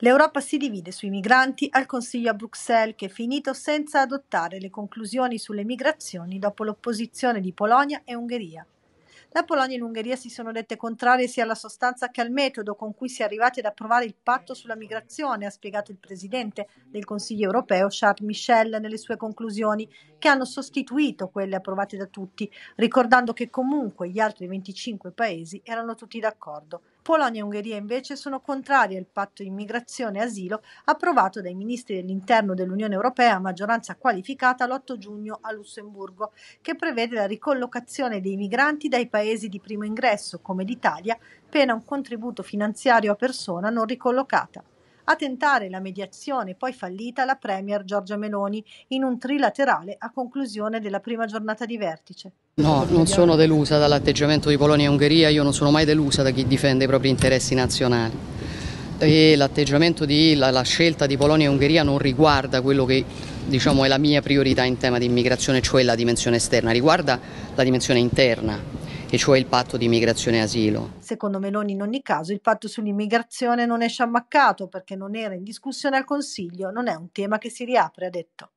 L'Europa si divide sui migranti al Consiglio a Bruxelles che è finito senza adottare le conclusioni sulle migrazioni dopo l'opposizione di Polonia e Ungheria. La Polonia e l'Ungheria si sono dette contrarie sia alla sostanza che al metodo con cui si è arrivati ad approvare il patto sulla migrazione, ha spiegato il presidente del Consiglio europeo Charles Michel nelle sue conclusioni, che hanno sostituito quelle approvate da tutti, ricordando che comunque gli altri 25 paesi erano tutti d'accordo. Polonia e Ungheria invece sono contrarie al patto immigrazione e asilo approvato dai ministri dell'interno dell'Unione Europea a maggioranza qualificata l'8 giugno a Lussemburgo, che prevede la ricollocazione dei migranti dai paesi paesi di primo ingresso, come l'Italia, pena un contributo finanziario a persona non ricollocata. A tentare la mediazione, poi fallita, la Premier Giorgia Meloni in un trilaterale a conclusione della prima giornata di vertice. No, non sono delusa dall'atteggiamento di Polonia e Ungheria, io non sono mai delusa da chi difende i propri interessi nazionali. E l'atteggiamento di la, la scelta di Polonia e Ungheria non riguarda quello che diciamo, è la mia priorità in tema di immigrazione, cioè la dimensione esterna, riguarda la dimensione interna e cioè il patto di immigrazione e asilo. Secondo Meloni in ogni caso il patto sull'immigrazione non è sciammaccato perché non era in discussione al Consiglio, non è un tema che si riapre, ha detto.